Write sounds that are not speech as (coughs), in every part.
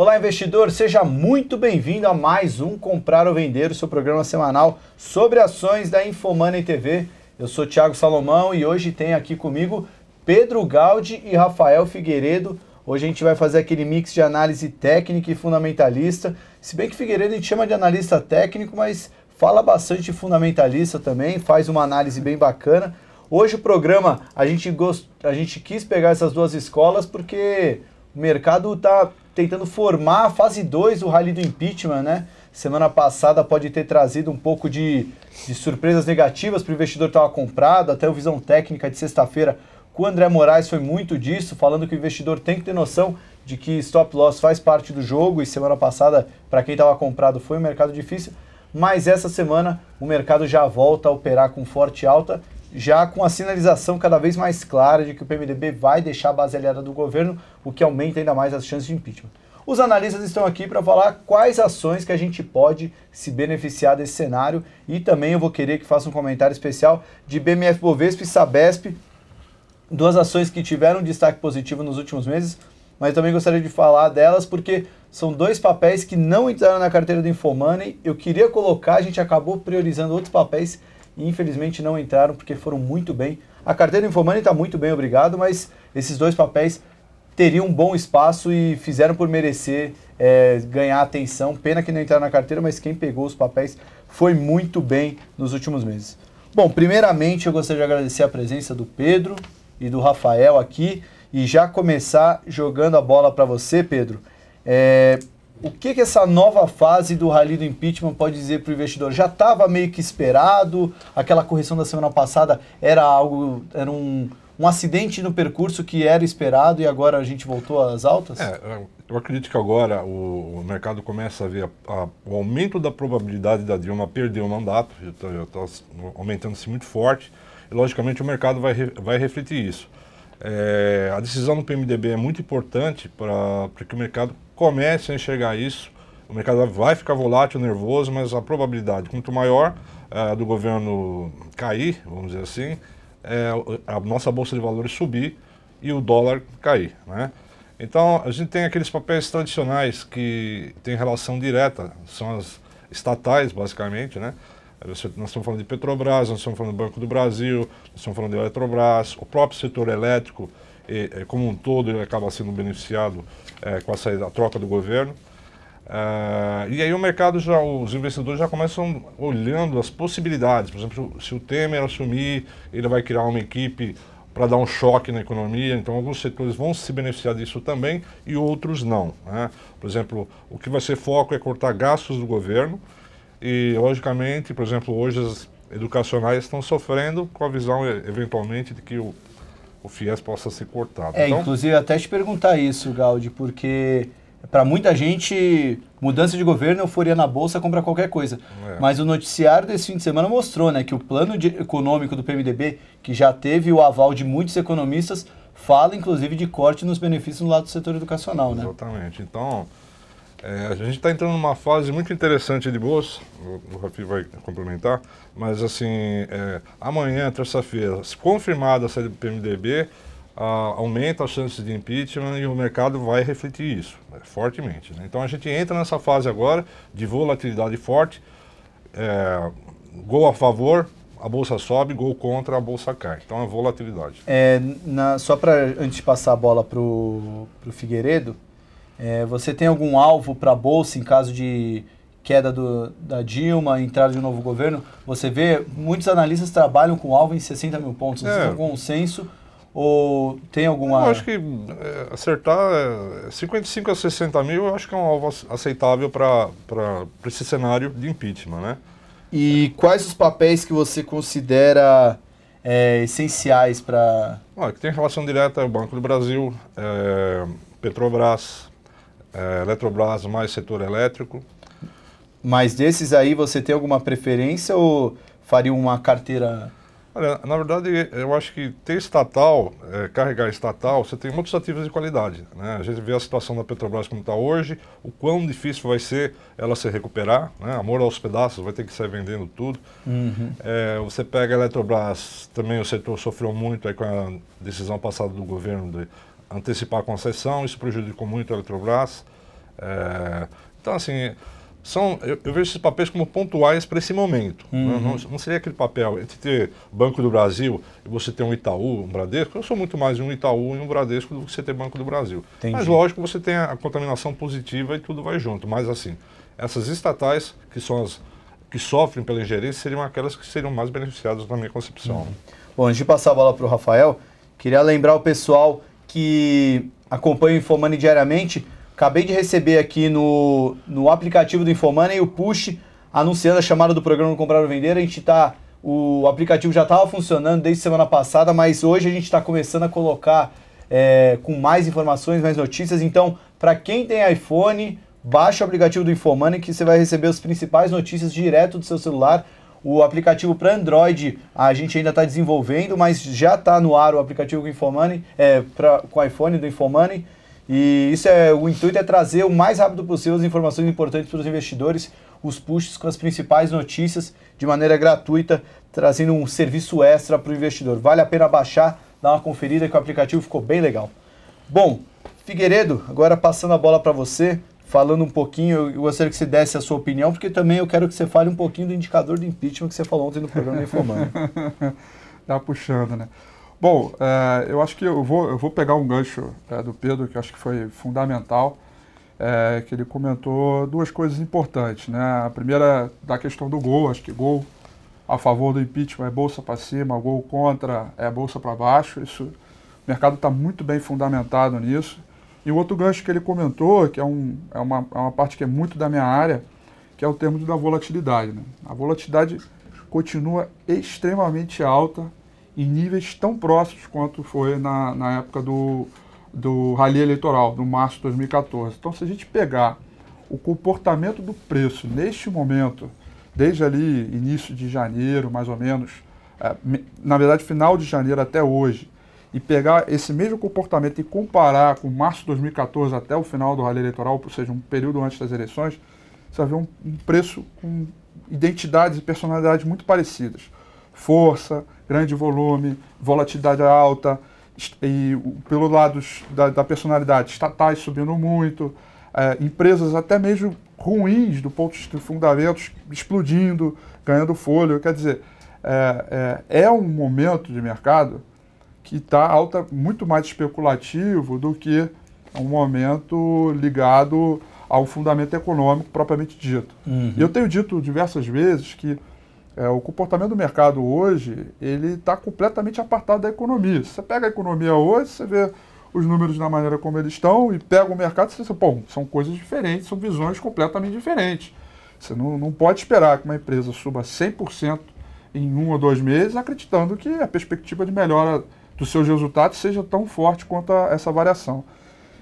Olá, investidor, seja muito bem-vindo a mais um Comprar ou Vender, o seu programa semanal sobre ações da Infomoney TV. Eu sou Thiago Salomão e hoje tem aqui comigo Pedro Galdi e Rafael Figueiredo. Hoje a gente vai fazer aquele mix de análise técnica e fundamentalista. Se bem que Figueiredo a gente chama de analista técnico, mas fala bastante fundamentalista também, faz uma análise bem bacana. Hoje o programa a gente, gost... a gente quis pegar essas duas escolas porque o mercado está tentando formar a fase 2 do rally do impeachment, né? Semana passada pode ter trazido um pouco de, de surpresas negativas para o investidor que estava comprado, até o Visão Técnica de sexta-feira com o André Moraes foi muito disso, falando que o investidor tem que ter noção de que stop loss faz parte do jogo e semana passada, para quem estava comprado, foi um mercado difícil. Mas essa semana o mercado já volta a operar com forte alta já com a sinalização cada vez mais clara de que o PMDB vai deixar a base aliada do governo, o que aumenta ainda mais as chances de impeachment. Os analistas estão aqui para falar quais ações que a gente pode se beneficiar desse cenário e também eu vou querer que faça um comentário especial de BMF Bovespa e Sabesp, duas ações que tiveram destaque positivo nos últimos meses, mas também gostaria de falar delas porque são dois papéis que não entraram na carteira do Infomoney. Eu queria colocar, a gente acabou priorizando outros papéis e infelizmente não entraram porque foram muito bem. A carteira Infomani está muito bem, obrigado, mas esses dois papéis teriam um bom espaço e fizeram por merecer é, ganhar atenção. Pena que não entraram na carteira, mas quem pegou os papéis foi muito bem nos últimos meses. Bom, primeiramente eu gostaria de agradecer a presença do Pedro e do Rafael aqui e já começar jogando a bola para você, Pedro. É, o que, que, essa nova fase do rally do impeachment pode dizer para o investidor? Já estava meio que esperado, aquela correção da semana passada era algo, era um, um acidente no percurso que era esperado e agora a gente voltou às altas? É, é eu acredito que agora o, o mercado começa a ver a, a, o aumento da probabilidade da Dilma perder o mandato, está tá aumentando-se muito forte, e logicamente o mercado vai, vai refletir isso. É, a decisão do PMDB é muito importante para que o mercado comece a enxergar isso. O mercado vai ficar volátil, nervoso, mas a probabilidade, quanto maior é, do governo cair, vamos dizer assim, é, a nossa bolsa de valores subir e o dólar cair. Né? Então, a gente tem aqueles papéis tradicionais que têm relação direta, são as estatais, basicamente, né? Nós estamos falando de Petrobras, nós estamos falando do Banco do Brasil, nós estamos falando de Eletrobras, o próprio setor elétrico, e, e, é, como um todo, ele acaba sendo beneficiado é, com a, saída, a troca do governo. Ah, e aí o mercado já, os investidores já começam olhando as possibilidades. Por exemplo, se o Temer assumir, ele vai criar uma equipe para dar um choque na economia. Então, alguns setores vão se beneficiar disso também e outros não. Né? Por exemplo, o que vai ser foco é cortar gastos do governo e, logicamente, por exemplo, hoje as educacionais estão sofrendo com a visão, eventualmente, de que o, o FIES possa ser cortado. É, então, inclusive, até te perguntar isso, Gaudi, porque para muita gente, mudança de governo, euforia na bolsa, compra qualquer coisa. É. Mas o noticiário desse fim de semana mostrou né, que o plano de, econômico do PMDB, que já teve o aval de muitos economistas, fala inclusive de corte nos benefícios no lado do setor educacional. Né? Exatamente. Né? Então, é, a gente está entrando numa fase muito interessante de bolsa, o, o Rafi vai complementar, mas assim, é, amanhã, terça-feira, se confirmada a saída do PMDB, a, aumenta as chances de impeachment e o mercado vai refletir isso né, fortemente. Né? Então a gente entra nessa fase agora de volatilidade forte, é, gol a favor, a bolsa sobe, gol contra, a bolsa cai. Então é volatilidade. É, na, só para antes de passar a bola para o Figueiredo, é, você tem algum alvo para a Bolsa em caso de queda do, da Dilma, entrada de um novo governo? Você vê, muitos analistas trabalham com alvo em 60 mil pontos. Você é. tem algum senso ou tem alguma... Eu acho que é, acertar 55 é, a 60 mil eu acho que é um alvo aceitável para esse cenário de impeachment, né? E quais os papéis que você considera é, essenciais para... Ah, que tem relação direta, o Banco do Brasil, é, Petrobras, é, Eletrobras mais setor elétrico. Mas desses aí você tem alguma preferência ou faria uma carteira? Olha, na verdade, eu acho que ter estatal, é, carregar estatal, você tem muitos ativos de qualidade. Né? A gente vê a situação da Petrobras como está hoje, o quão difícil vai ser ela se recuperar. Né? Amor aos pedaços, vai ter que sair vendendo tudo. Uhum. É, você pega a Eletrobras, também o setor sofreu muito aí com a decisão passada do governo de antecipar a concessão, isso prejudicou muito a Eletrobras. É, então, assim, são, eu, eu, vejo esses papéis como pontuais para esse momento. Né? Uhum. Não, não, seria aquele papel entre ter Banco do Brasil e você ter um Itaú, um Bradesco. Eu sou muito mais um Itaú e um Bradesco do que você ter Banco do Brasil. Entendi. Mas lógico, você tem a contaminação positiva e tudo vai junto. Mas assim, essas estatais, que são as que sofrem pela ingerência, seriam aquelas que seriam mais beneficiadas na minha concepção. Uhum. Bom, antes de passar a bola para o Rafael, queria lembrar o pessoal que acompanha o Infomani diariamente, acabei de receber aqui no, no aplicativo do Infomani o push anunciando a chamada do programa Comprar ou Vender. A gente tá, o aplicativo já estava funcionando desde semana passada, mas hoje a gente está começando a colocar é, com mais informações, mais notícias. Então, para quem tem iPhone, baixa o aplicativo do Infomani que você vai receber as principais notícias direto do seu celular. O aplicativo para Android a gente ainda está desenvolvendo, mas já está no ar o aplicativo com, Infomoney, é, pra, com iPhone do Infomoney. E isso é o intuito é trazer o mais rápido possível as informações importantes para os investidores, os puxos com as principais notícias de maneira gratuita, trazendo um serviço extra para o investidor. Vale a pena baixar, dar uma conferida que o aplicativo ficou bem legal. Bom, Figueiredo, agora passando a bola para você, falando um pouquinho, eu gostaria que você desse a sua opinião, porque também eu quero que você fale um pouquinho do indicador do impeachment que você falou ontem no programa Infomano. (laughs) tá puxando, né? Bom, é, eu acho que eu vou, eu vou pegar um gancho é, do Pedro, que acho que foi fundamental, é, que ele comentou duas coisas importantes, né? A primeira da questão do gol, acho que gol a favor do impeachment é bolsa para cima, gol contra é bolsa para baixo, isso... O mercado está muito bem fundamentado nisso. E o outro gancho que ele comentou, que é, um, é, uma, é uma parte que é muito da minha área, que é o termo da volatilidade. Né? A volatilidade continua extremamente alta em níveis tão próximos quanto foi na, na época do, do rally eleitoral, no março de 2014. Então, se a gente pegar o comportamento do preço neste momento, desde ali início de janeiro, mais ou menos, é, na verdade, final de janeiro até hoje, e pegar esse mesmo comportamento e comparar com março de 2014 até o final do rally eleitoral, ou seja, um período antes das eleições, você vai ver um, um preço com identidades e personalidades muito parecidas. Força, grande volume, volatilidade alta, e pelo lado da, da personalidade, estatais subindo muito, é, empresas até mesmo ruins do ponto de fundamentos explodindo, ganhando folha. Quer dizer, é, é, é um momento de mercado que está alta, muito mais especulativo do que um momento ligado ao fundamento econômico propriamente dito. Uhum. Eu tenho dito diversas vezes que é, o comportamento do mercado hoje ele está completamente apartado da economia. Você pega a economia hoje, você vê os números da maneira como eles estão e pega o mercado, você pensa, são coisas diferentes, são visões completamente diferentes. Você não, não pode esperar que uma empresa suba 100% em um ou dois meses, acreditando que a perspectiva de melhora dos seus resultados seja tão forte quanto a, essa variação.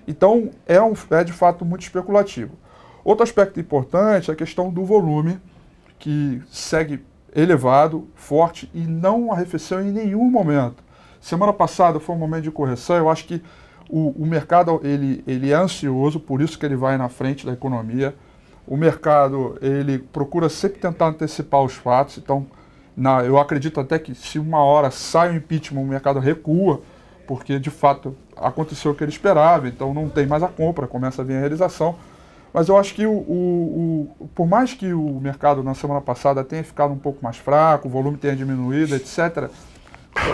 Então, é, um, é de fato muito especulativo. Outro aspecto importante é a questão do volume, que segue elevado, forte e não arrefeceu em nenhum momento. Semana passada foi um momento de correção, eu acho que o, o, mercado ele, ele é ansioso, por isso que ele vai na frente da economia. O mercado ele procura sempre tentar antecipar os fatos, então na, eu acredito até que se uma hora sai o impeachment, o mercado recua, porque de fato aconteceu o que ele esperava, então não tem mais a compra, começa a vir a realização. Mas eu acho que, o, o, o, por mais que o mercado na semana passada tenha ficado um pouco mais fraco, o volume tenha diminuído, etc.,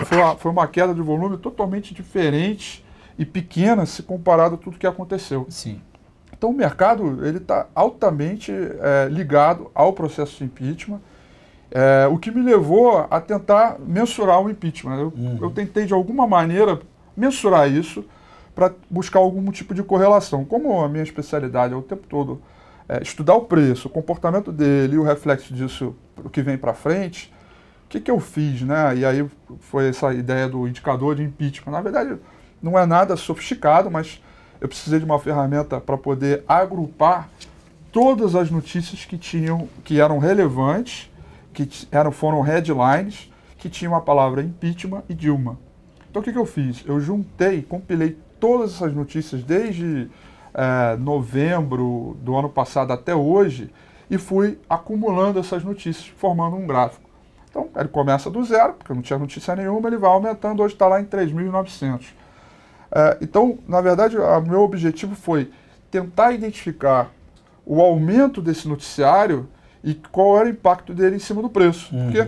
foi uma, foi uma queda de volume totalmente diferente e pequena se comparado a tudo que aconteceu. Sim. Então o mercado ele está altamente é, ligado ao processo de impeachment é, o que me levou a tentar mensurar o impeachment. Eu, uhum. eu tentei, de alguma maneira, mensurar isso para buscar algum tipo de correlação. Como a minha especialidade é o tempo todo é, estudar o preço, o comportamento dele e o reflexo disso, o que vem para frente, o que, que eu fiz? Né? E aí foi essa ideia do indicador de impeachment. Na verdade, não é nada sofisticado, mas eu precisei de uma ferramenta para poder agrupar todas as notícias que tinham que eram relevantes que eram, foram headlines que tinham a palavra impeachment e Dilma. Então o que, que eu fiz? Eu juntei, compilei todas essas notícias desde é, novembro do ano passado até hoje e fui acumulando essas notícias, formando um gráfico. Então ele começa do zero, porque não tinha notícia nenhuma, ele vai aumentando, hoje está lá em 3.900. É, eh, então, na verdade, o meu objetivo foi tentar identificar o aumento desse noticiário e qual era o impacto dele em cima do preço. Uhum. Porque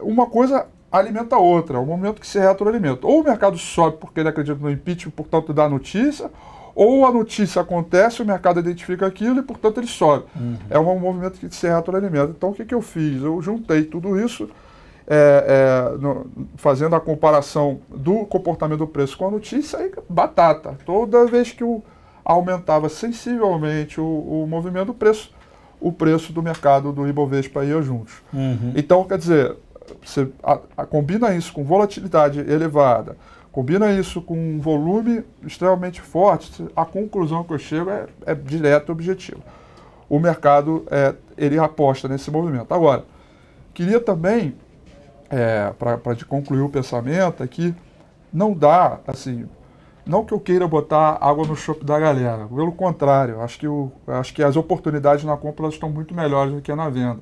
uma coisa alimenta a outra, é um momento que se retroalimenta. Ou o mercado sobe porque ele acredita no impeachment, portanto dá a notícia, ou a notícia acontece, o mercado identifica aquilo e, portanto, ele sobe. Uhum. É um movimento que se retroalimenta. Então, o que, que eu fiz? Eu juntei tudo isso, é, é, no, fazendo a comparação do comportamento do preço com a notícia, e batata. Toda vez que o, aumentava sensivelmente o, o movimento do preço, o preço do mercado do Ibovespa ia juntos. Uhum. Então, quer dizer, você a, a, combina isso com volatilidade elevada, combina isso com um volume extremamente forte, a conclusão que eu chego é, é direto objetivo. O mercado, é, ele aposta nesse movimento. Agora, queria também, é, para concluir o pensamento é que não dá, assim, não que eu queira botar água no chope da galera, pelo contrário, acho que, o, acho que as oportunidades na compra estão muito melhores do que na venda.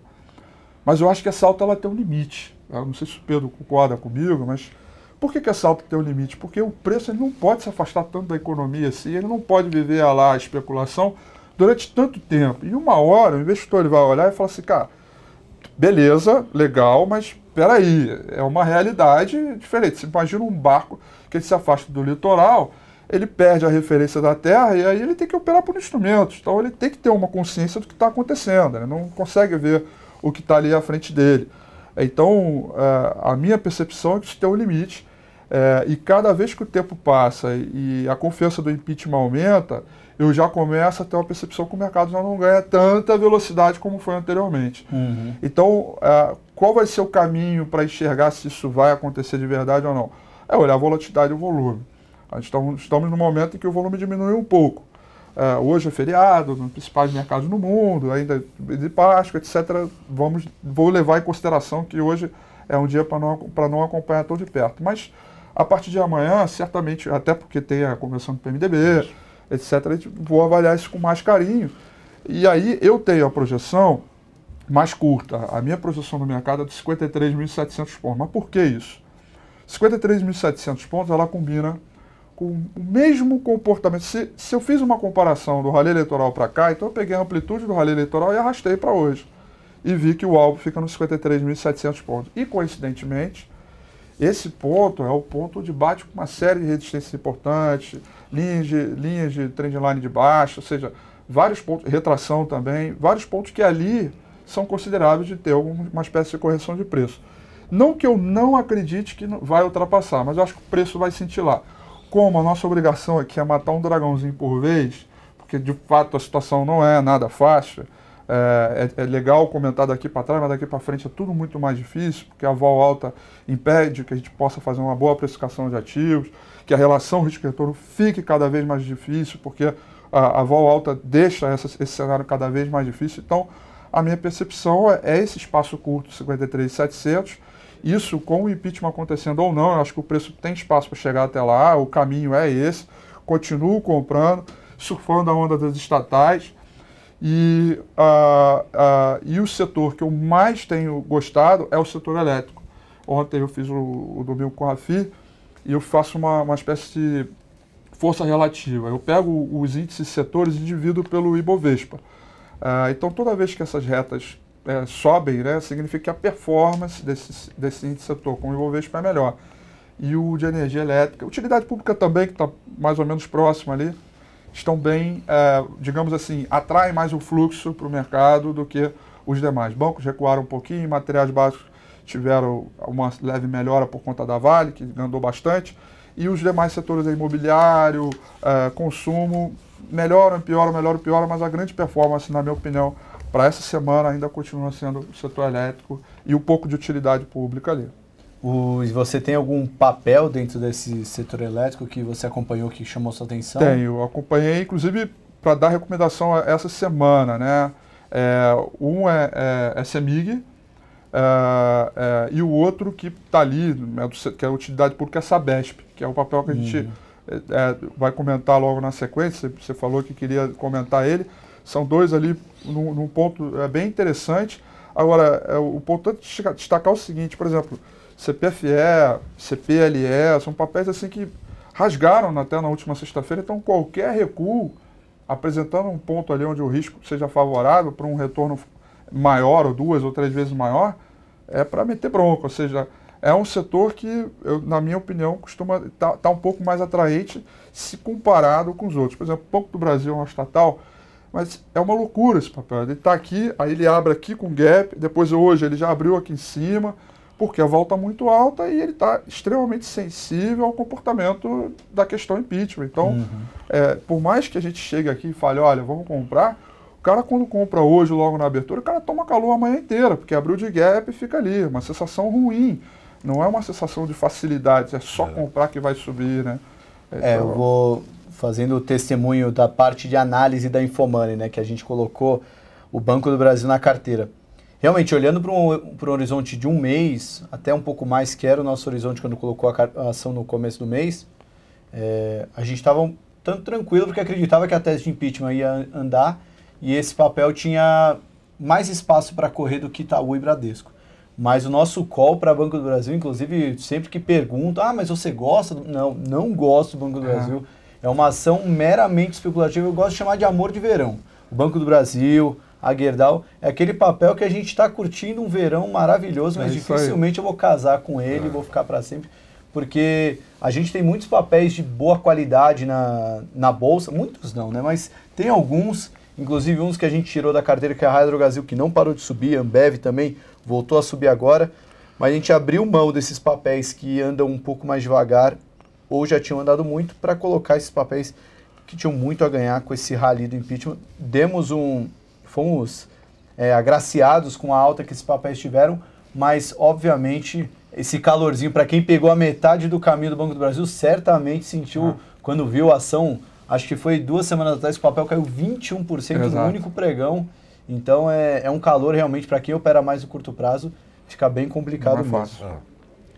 Mas eu acho que a salto ela tem um limite. Eu não sei se o Pedro concorda comigo, mas por que, que a salto tem um limite? Porque o preço ele não pode se afastar tanto da economia assim, ele não pode viver a lá a especulação durante tanto tempo. E uma hora o investidor ele vai olhar e falar assim, cara, beleza, legal, mas peraí, é uma realidade diferente. Você imagina um barco que ele se afasta do litoral, ele perde a referência da terra e aí ele tem que operar por instrumentos. Então ele tem que ter uma consciência do que está acontecendo, ele né? não consegue ver o que está ali à frente dele. Então é, a minha percepção é que isso tem um limite. É, e cada vez que o tempo passa e a confiança do impeachment aumenta, eu já começo a ter uma percepção que o mercado já não ganha tanta velocidade como foi anteriormente. Uhum. Então, é, qual vai ser o caminho para enxergar se isso vai acontecer de verdade ou não? É olhar a volatilidade o volume. A gente tá, estamos, estamos no momento em que o volume diminuiu um pouco. É, hoje é feriado, nos principais mercados no mundo, ainda de Páscoa, etc. Vamos, vou levar em consideração que hoje é um dia para não, não acompanhar tão de perto. Mas a partir de amanhã, certamente, até porque tem a convenção do PMDB, etc., vou avaliar isso com mais carinho. E aí eu tenho a projeção mais curta. A minha projeção no mercado é de 53.700 pontos. Mas por que isso? 53.700 pontos ela combina com o mesmo comportamento. Se, se eu fiz uma comparação do rally eleitoral para cá, então eu peguei a amplitude do rally eleitoral e arrastei para hoje. E vi que o alvo fica nos 53.700 pontos. E coincidentemente, esse ponto é o ponto onde bate com uma série de resistências importantes, linhas de, linhas de trendline de baixo, ou seja, vários pontos, retração também, vários pontos que ali são consideráveis de ter alguma espécie de correção de preço. Não que eu não acredite que vai ultrapassar, mas eu acho que o preço vai cintilar. Como a nossa obrigação aqui é matar um dragãozinho por vez, porque de fato a situação não é nada fácil, é, é, é, legal comentar daqui para trás, mas daqui para frente é tudo muito mais difícil, porque a vol alta impede que a gente possa fazer uma boa precificação de ativos, que a relação risco-retorno fique cada vez mais difícil, porque a, a vol alta deixa essa, esse cenário cada vez mais difícil. Então, a minha percepção é, é esse espaço curto, 53,700. Isso, com o impeachment acontecendo ou não, eu acho que o preço tem espaço para chegar até lá, o caminho é esse. Continuo comprando, surfando a onda das estatais. E, uh, uh, e o setor que eu mais tenho gostado é o setor elétrico. Ontem eu fiz o, o domingo com a Rafi e eu faço uma, uma espécie de força relativa. Eu pego os índices setores e divido pelo Ibovespa. Ah, então, toda vez que essas retas é, sobem, né, significa que a performance desse, desse índice setor com o Ibovespa é melhor. E o de energia elétrica, utilidade pública também, que está mais ou menos próximo ali, estão bem, é, digamos assim, atraem mais o fluxo para o mercado do que os demais. Bancos recuaram um pouquinho, materiais básicos tiveram uma leve melhora por conta da Vale, que andou bastante, e os demais setores é, imobiliário, é, consumo, melhoram, pioram, melhoram, pioram, mas a grande performance, na minha opinião, para essa semana ainda continua sendo o setor elétrico e um pouco de utilidade pública ali. O, você tem algum papel dentro desse setor elétrico que você acompanhou que chamou sua atenção? Tenho, acompanhei, inclusive para dar recomendação essa semana, né? É, um é, é, é CEMIG é, é, e o outro que está ali, né, do, que é a utilidade pública, é a Sabesp, que é o papel que a gente uhum é, vai comentar logo na sequência, você falou que queria comentar ele. São dois ali num, num ponto é, bem interessante. Agora, é, o ponto é destacar o seguinte, por exemplo, CPFE, CPLE, são papéis assim que rasgaram até na última sexta-feira, então qualquer recuo, apresentando um ponto ali onde o risco seja favorável para um retorno maior, ou duas ou três vezes maior, é para meter bronca, ou seja, é um setor que, eu, na minha opinião, costuma estar tá, tá um pouco mais atraente se comparado com os outros. Por exemplo, o Banco do Brasil é uma estatal, mas é uma loucura esse papel. Ele está aqui, aí ele abre aqui com gap, depois hoje ele já abriu aqui em cima, porque a volta é muito alta e ele está extremamente sensível ao comportamento da questão impeachment. Então, uhum. é, por mais que a gente chegue aqui e fale, olha, vamos comprar, o cara quando compra hoje, logo na abertura, o cara toma calor a manhã inteira, porque abriu de gap e fica ali, uma sensação ruim. Não é uma sensação de facilidade, é só é. comprar que vai subir, né? É, é então, eu vou fazendo o testemunho da parte de análise da Infomoney, né, que a gente colocou o Banco do Brasil na carteira. Realmente, olhando para um, um horizonte de um mês, até um pouco mais que era o nosso horizonte quando colocou a, ação no começo do mês, é, a gente estava um tanto tranquilo porque acreditava que a tese de impeachment ia andar e esse papel tinha mais espaço para correr do que Itaú e Bradesco. Mas o nosso call para Banco do Brasil, inclusive, sempre que pergunto, ah, mas você gosta? Do... Não, não gosto do Banco do é. Brasil. É uma ação meramente especulativa, eu gosto de chamar de amor de verão. O Banco do Brasil, a Gerdau, é aquele papel que a gente está curtindo um verão maravilhoso, é mas é dificilmente eu vou casar com ele, é. vou ficar para sempre, porque a gente tem muitos papéis de boa qualidade na, na bolsa, muitos não, né? Mas tem alguns, inclusive uns que a gente tirou da carteira, que é a Hydro Brasil, que não parou de subir, a Ambev também, voltou a subir agora, mas a gente abriu mão desses papéis que andam um pouco mais devagar ou já tinham andado muito para colocar esses papéis que tinham muito a ganhar com esse rally do impeachment. Demos um. Fomos é, agraciados com a alta que esses papéis tiveram, mas obviamente esse calorzinho, para quem pegou a metade do caminho do Banco do Brasil, certamente sentiu ah. quando viu a ação. Acho que foi duas semanas atrás que o papel caiu 21% Exato. no único pregão. Então é, é um calor realmente para quem opera mais no curto prazo, fica bem complicado Não é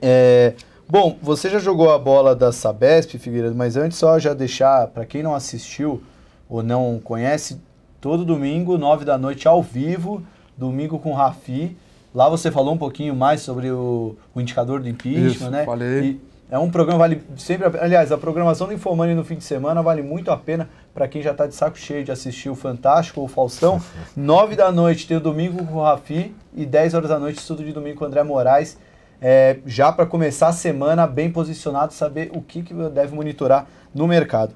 É, Bom, você já jogou a bola da Sabesp, Figueiredo, mas antes só já deixar, para quem não assistiu ou não conhece, todo domingo, nove da noite, ao vivo, domingo com o Rafi. Lá você falou um pouquinho mais sobre o, o indicador do impeachment, Isso, né? Falei. E, é um programa vale sempre. Aliás, a programação do Infomani no fim de semana vale muito a pena para quem já está de saco cheio de assistir o Fantástico ou o Faustão. (laughs) nove da noite tem o domingo com o Rafi e dez horas da noite estudo de domingo com o André Moraes. É, já para começar a semana bem posicionado, saber o que, que deve monitorar no mercado.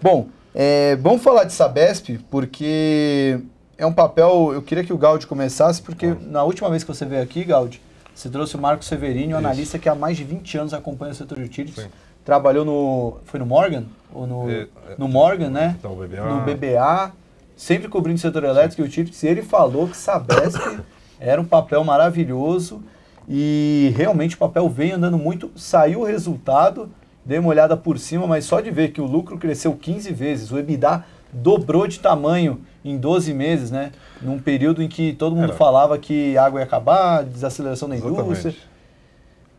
Bom, é, vamos falar de Sabesp, porque é um papel. Eu queria que o Gaudi começasse, porque na última vez que você veio aqui, Gaudi, você trouxe o Marco Severino, um analista que há mais de 20 anos acompanha o setor de utilities. Sim. Trabalhou no. Foi no Morgan? Ou no, é, é, no Morgan, né? Então, BBA. No BBA. Sempre cobrindo o setor elétrico e utilities. E ele falou que Sabesp (coughs) era um papel maravilhoso. E realmente o papel vem andando muito. Saiu o resultado. Dei uma olhada por cima, mas só de ver que o lucro cresceu 15 vezes, o EBITDA dobrou de tamanho em 12 meses, né? Num período em que todo mundo Era. falava que água ia acabar, desaceleração da indústria.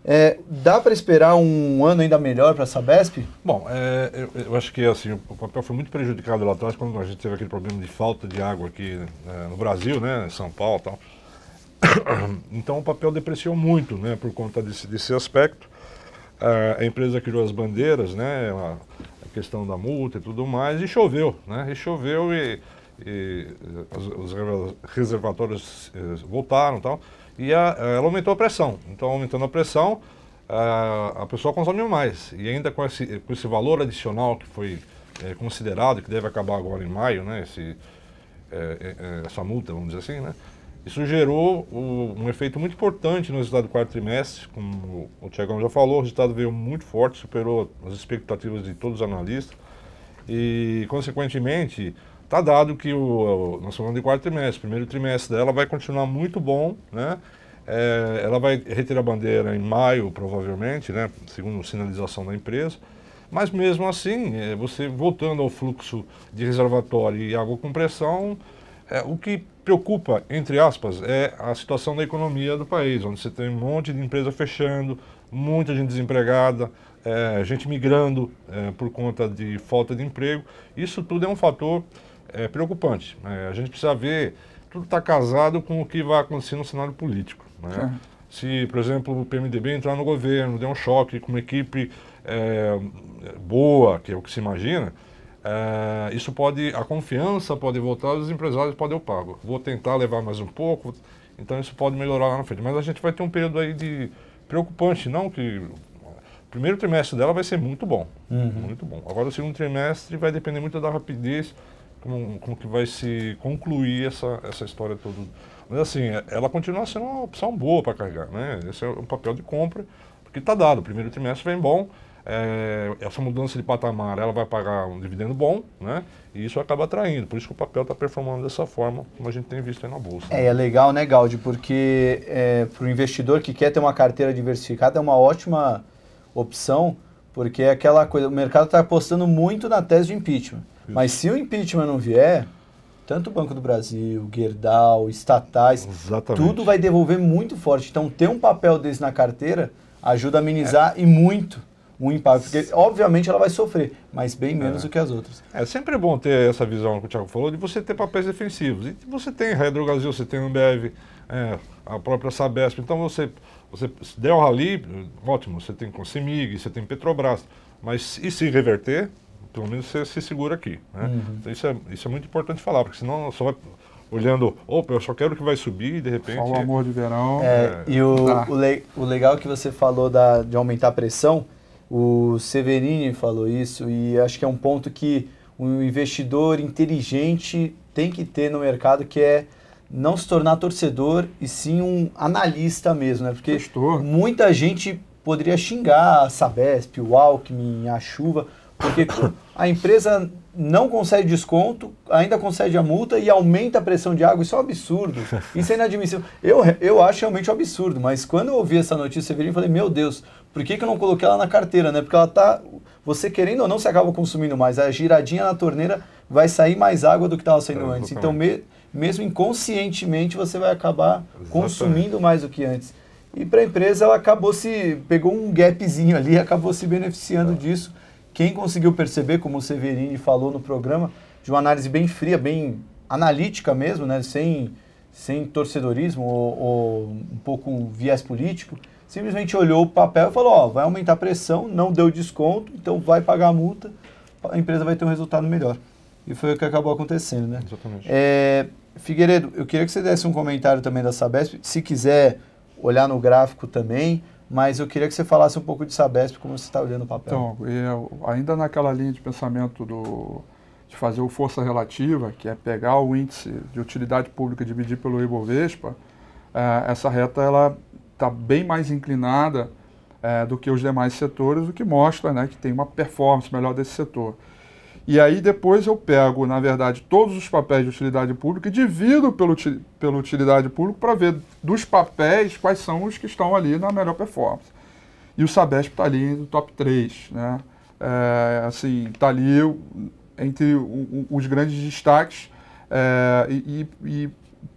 É, dá para esperar um ano ainda melhor para a Sabesp? Bom, é, eu, eu, acho que assim, o papel foi muito prejudicado lá atrás, quando a gente teve aquele problema de falta de água aqui né, no Brasil, né, em São Paulo e tal. (coughs) Então o papel depreciou muito né, por conta desse, desse aspecto. É, a empresa criou as bandeiras, né, questão da multa e tudo mais, e choveu, né? E choveu e, e eh, os, reservatórios eh, voltaram e tal, e a, eh, ela aumentou a pressão. Então, aumentando a pressão, a, a pessoa consome mais. E ainda com esse, com esse valor adicional que foi é, considerado, que deve acabar agora em maio, né? Esse, é, é, essa multa, vamos dizer assim, né? Isso gerou um efeito muito importante no resultado do quarto trimestre, como o Tiagão já falou, o resultado veio muito forte, superou as expectativas de todos os analistas e, consequentemente, está dado que o, nós falamos de quarto trimestre, o primeiro trimestre dela vai continuar muito bom, né? É, ela vai reter a bandeira em maio, provavelmente, né? segundo sinalização da empresa, mas mesmo assim, é, você voltando ao fluxo de reservatório e água com pressão, é, o que preocupa, entre aspas, é a situação da economia do país, onde você tem um monte de empresa fechando, muita gente desempregada, é, gente migrando é, por conta de falta de emprego. Isso tudo é um fator é, preocupante. Né? a gente precisa ver, tudo está casado com o que vai acontecer no cenário político. Né? Se, por exemplo, o PMDB entrar no governo, der um choque com uma equipe é, boa, que é o que se imagina, é, isso pode, a confiança pode voltar, os empresários podem eu pago. Vou tentar levar mais um pouco, então isso pode melhorar lá na frente. Mas a gente vai ter um período aí de preocupante, não que o primeiro trimestre dela vai ser muito bom, uhum. muito bom. Agora o segundo trimestre vai depender muito da rapidez como, como que vai se concluir essa, essa história toda. Mas assim, é, ela continua sendo uma opção boa para carregar, né? Esse é o papel de compra, porque está dado, o primeiro trimestre vem bom, é, essa mudança de patamar ela vai pagar um dividendo bom, né? E isso acaba atraindo. Por isso que o papel está performando dessa forma, como a gente tem visto aí na Bolsa. É, é legal, né, Gaudi? Porque é, para o investidor que quer ter uma carteira diversificada é uma ótima opção, porque é aquela coisa, o mercado está apostando muito na tese de impeachment. Isso. Mas se o impeachment não vier, tanto o Banco do Brasil, Gerdau, estatais, Exatamente. tudo vai devolver muito forte. Então, ter um papel desse na carteira ajuda a amenizar é. e muito um impacto. Porque, obviamente, ela vai sofrer, mas bem é. menos é. do que as outras. É sempre bom ter essa visão que o Thiago falou de você ter papéis defensivos. E você tem Brasil você tem Ambev, é, a própria Sabesp. Então, você, você se der o rally, ótimo, você tem Consemig, você tem Petrobras. Mas e se reverter, pelo menos você se segura aqui. Né? Uhum. Então, isso é, isso é muito importante falar, porque senão só vai olhando, opa, eu só quero que vai subir e de repente. Só o amor de verão. É, é. E o, ah. o, le, o legal que você falou da, de aumentar a pressão o Severini falou isso e acho que é um ponto que um investidor inteligente tem que ter no mercado, que é não se tornar torcedor e sim um analista mesmo, né? Porque Pastor. muita gente poderia xingar a Sabesp, o Alckmin, a chuva, porque (coughs) a empresa não concede desconto, ainda concede a multa e aumenta a pressão de água. Isso é um absurdo. (laughs) Isso é inadmissível. Eu, eu acho realmente um absurdo, mas quando eu ouvi essa notícia, eu falei, meu Deus, por que, que eu não coloquei ela na carteira, né? Porque ela tá. Você querendo ou não, você acaba consumindo mais. A giradinha na torneira vai sair mais água do que estava saindo antes. Então, me, mesmo inconscientemente, você vai acabar Exatamente. consumindo mais do que antes. E para a empresa, ela acabou se. pegou um gapzinho ali, (laughs) acabou se beneficiando é. disso. Quem conseguiu perceber, como o Severini falou no programa, de uma análise bem fria, bem analítica mesmo, né? sem, sem torcedorismo ou, ou um pouco viés político, simplesmente olhou o papel e falou, ó, vai aumentar a pressão, não deu desconto, então vai pagar a multa, a empresa vai ter um resultado melhor. E foi o que acabou acontecendo, né? Exatamente. É, Figueiredo, eu queria que você desse um comentário também da Sabesp, se quiser olhar no gráfico também, mas eu queria que você falasse um pouco de Sabesp, como você está olhando o papel. Então, eu, ainda naquela linha de pensamento do, de fazer o força relativa, que é pegar o índice de utilidade pública e dividir pelo Ibovespa, é, essa reta ela está bem mais inclinada é, do que os demais setores, o que mostra né, que tem uma performance melhor desse setor. E aí depois eu pego, na verdade, todos os papéis de utilidade pública e divido pelo, pela utilidade pública para ver dos papéis quais são os que estão ali na melhor performance. E o Sabesp está ali no top 3, né? É, assim, está ali entre os grandes destaques é, e, e,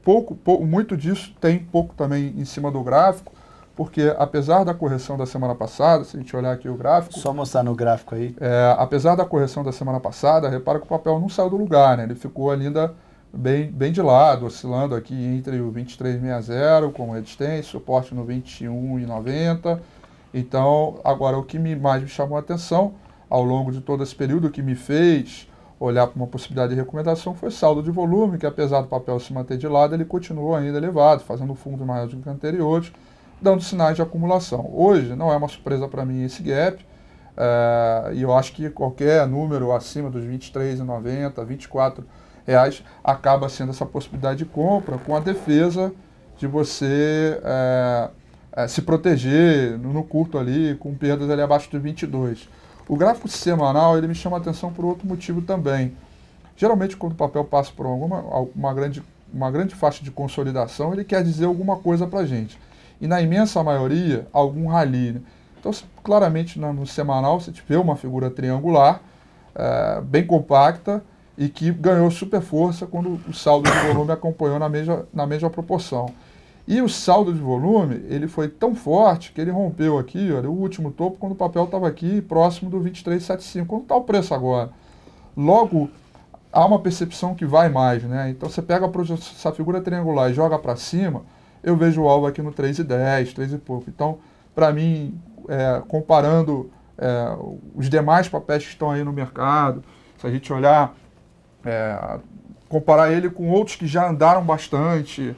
pouco, pouco, muito disso tem pouco também em cima do gráfico, porque apesar da correção da semana passada, se a gente olhar aqui o gráfico. Só mostrar no gráfico aí. É, apesar da correção da semana passada, repara que o papel não saiu do lugar, né? Ele ficou ainda bem, bem de lado, oscilando aqui entre o 23,60 com resistência, suporte no 21,90. Então, agora o que me mais me chamou a atenção ao longo de todo esse período, o que me fez olhar para uma possibilidade de recomendação foi saldo de volume, que apesar do papel se manter de lado, ele continuou ainda elevado, fazendo fundos maiores do que anteriores, dando sinais de acumulação. Hoje não é uma surpresa para mim esse gap, eh, e eu acho que qualquer número acima dos 23,90, 24 reais acaba sendo essa possibilidade de compra com a defesa de você eh, eh, se proteger no, no curto ali com perdas ali abaixo dos 22. O gráfico semanal ele me chama a atenção por outro motivo também. Geralmente, quando o papel passa por alguma, uma, grande, uma grande faixa de consolidação, ele quer dizer alguma coisa para a gente. E na imensa maioria, algum rally. Né? Então, claramente, no, no semanal, você vê uma figura triangular, é, bem compacta, e que ganhou super força quando o saldo de volume acompanhou na mesma, na mesma proporção. E o saldo de volume ele foi tão forte que ele rompeu aqui, olha, o último topo, quando o papel estava aqui próximo do 23,75. Quanto está o preço agora? Logo, há uma percepção que vai mais, né? Então você pega essa figura triangular e joga para cima, eu vejo o alvo aqui no 3,10, 3 e pouco. Então, para mim, é, comparando é, os demais papéis que estão aí no mercado, se a gente olhar, é, comparar ele com outros que já andaram bastante,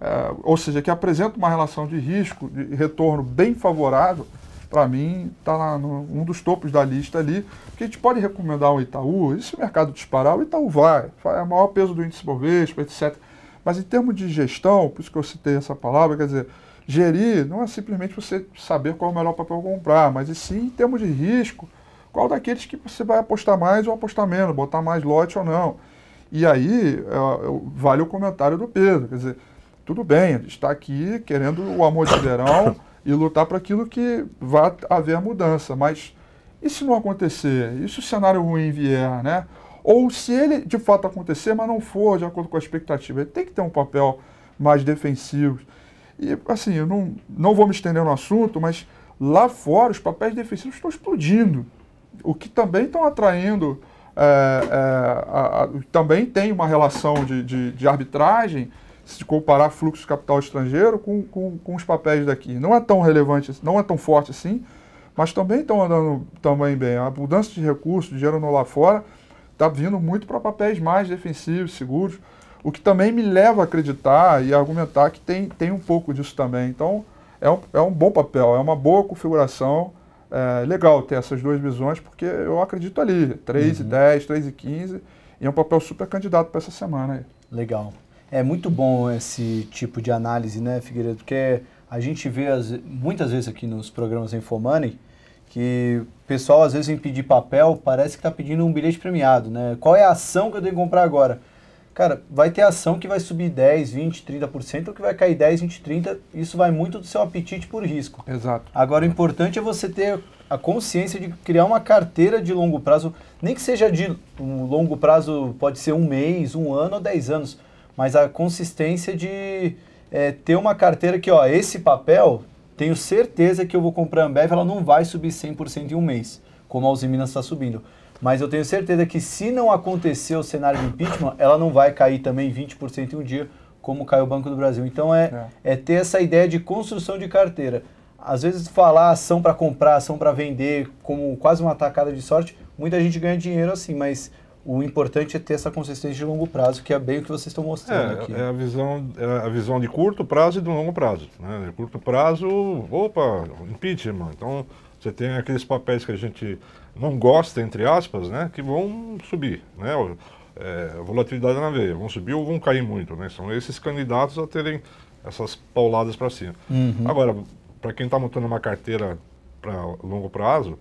é, ou seja, que apresenta uma relação de risco, de retorno bem favorável, para mim está lá no, um dos topos da lista ali, que a gente pode recomendar o Itaú, e se o mercado disparar, o Itaú vai, é o maior peso do índice Bovespa, etc. Mas em termos de gestão, por isso que eu citei essa palavra, quer dizer, gerir não é simplesmente você saber qual é o melhor papel comprar, mas e sim em termos de risco, qual daqueles que você vai apostar mais ou apostar menos, botar mais lote ou não. E aí, é, vale o comentário do Pedro, quer dizer, tudo bem, ele está aqui querendo o amor de verão e lutar para aquilo que vá haver a mudança. Mas e se não acontecer? E se o cenário ruim vier, né? Ou se ele de fato acontecer, mas não for de acordo com a expectativa. Ele tem que ter um papel mais defensivo. E assim, eu não, não vou me estender no assunto, mas lá fora os papéis defensivos estão explodindo. O que também estão atraindo. É, é, a, a, também tem uma relação de, de, de arbitragem se comparar fluxo de capital estrangeiro com, com, com os papéis daqui. Não é tão relevante, não é tão forte assim, mas também estão andando também bem. A mudança de recursos, de dinheiro lá fora, está vindo muito para papéis mais defensivos, seguros, o que também me leva a acreditar e argumentar que tem, tem um pouco disso também. Então, é um, é um bom papel, é uma boa configuração. É legal ter essas duas visões, porque eu acredito ali, 3 uhum. e 10, 3 e 15, e é um papel super candidato para essa semana aí. Legal. É muito bom esse tipo de análise, né, Figueiredo? Porque a gente vê as, muitas vezes aqui nos programas Infomoney que o pessoal, às vezes, em pedir papel, parece que está pedindo um bilhete premiado, né? Qual é a ação que eu tenho que comprar agora? Cara, vai ter ação que vai subir 10, 20, 30% ou que vai cair 10, 20, 30%. Isso vai muito do seu apetite por risco. Exato. Agora, o importante é você ter a consciência de criar uma carteira de longo prazo, nem que seja de um longo prazo, pode ser um mês, um ano ou dez anos, mas a consistência de é, ter uma carteira que, ó, esse papel, tenho certeza que eu vou comprar a Ambev, ela não vai subir 100% em um mês, como a Usiminas está subindo. Mas eu tenho certeza que se não acontecer o cenário de impeachment, ela não vai cair também 20% em um dia, como caiu o Banco do Brasil. Então é, é. é ter essa ideia de construção de carteira. Às vezes falar ação para comprar, ação para vender, como quase uma atacada de sorte, muita gente ganha dinheiro assim, mas o importante é ter essa consistência de longo prazo, que é bem o que vocês estão mostrando é, aqui. É a visão, é a visão de curto prazo e de longo prazo. Né? De curto prazo, opa, impeachment. Então, você tem aqueles papéis que a gente não gosta, entre aspas, né? que vão subir. Né? É, volatilidade na veia, vão subir ou vão cair muito. Né? São esses candidatos a terem essas pauladas para cima. Uhum. Agora, para quem está montando uma carteira para longo prazo,